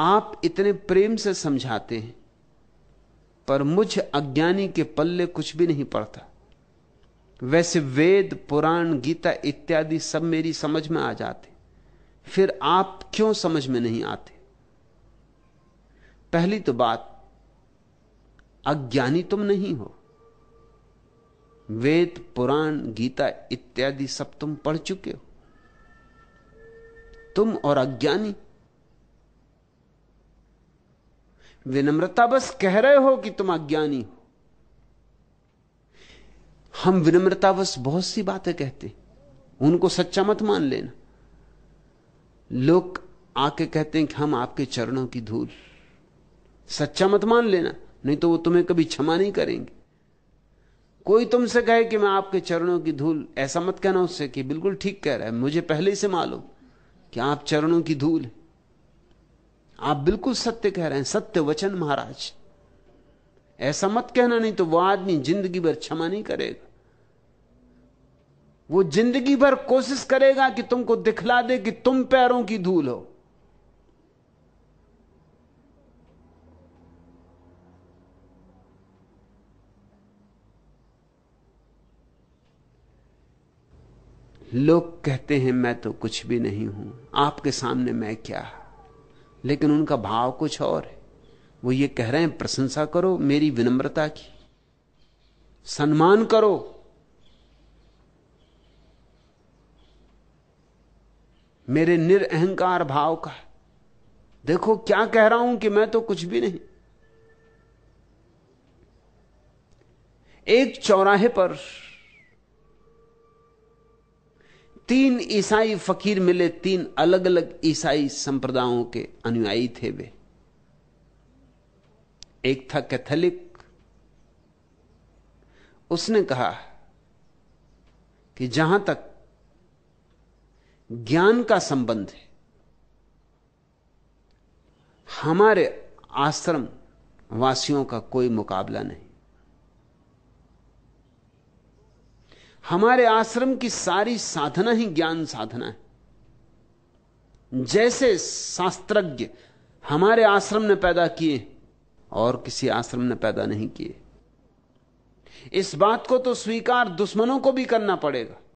आप इतने प्रेम से समझाते हैं पर मुझ अज्ञानी के पल्ले कुछ भी नहीं पड़ता वैसे वेद पुराण गीता इत्यादि सब मेरी समझ में आ जाते फिर आप क्यों समझ में नहीं आते पहली तो बात अज्ञानी तुम नहीं हो वेद पुराण गीता इत्यादि सब तुम पढ़ चुके हो तुम और अज्ञानी विनम्रता बस कह रहे हो कि तुम अज्ञानी हो हम बस बहुत सी बातें कहते उनको सच्चा मत मान लेना लोग आके कहते हैं कि हम आपके चरणों की धूल सच्चा मत मान लेना नहीं तो वो तुम्हें कभी क्षमा नहीं करेंगे कोई तुमसे कहे कि मैं आपके चरणों की धूल ऐसा मत कहना उससे कि बिल्कुल ठीक कह रहा है मुझे पहले से मालूम कि आप चरणों की धूल है आप बिल्कुल सत्य कह रहे हैं सत्य वचन महाराज ऐसा मत कहना नहीं तो वो आदमी जिंदगी भर क्षमा नहीं करेगा वो जिंदगी भर कोशिश करेगा कि तुमको दिखला दे कि तुम पैरों की धूल हो लोग कहते हैं मैं तो कुछ भी नहीं हूं आपके सामने मैं क्या है लेकिन उनका भाव कुछ और है वो ये कह रहे हैं प्रशंसा करो मेरी विनम्रता की सम्मान करो मेरे निरअहकार भाव का देखो क्या कह रहा हूं कि मैं तो कुछ भी नहीं एक चौराहे पर तीन ईसाई फकीर मिले तीन अलग अलग ईसाई संप्रदायों के अनुयायी थे वे एक था कैथोलिक उसने कहा कि जहां तक ज्ञान का संबंध है हमारे आश्रम वासियों का कोई मुकाबला नहीं हमारे आश्रम की सारी साधना ही ज्ञान साधना है जैसे शास्त्रज्ञ हमारे आश्रम ने पैदा किए और किसी आश्रम ने पैदा नहीं किए इस बात को तो स्वीकार दुश्मनों को भी करना पड़ेगा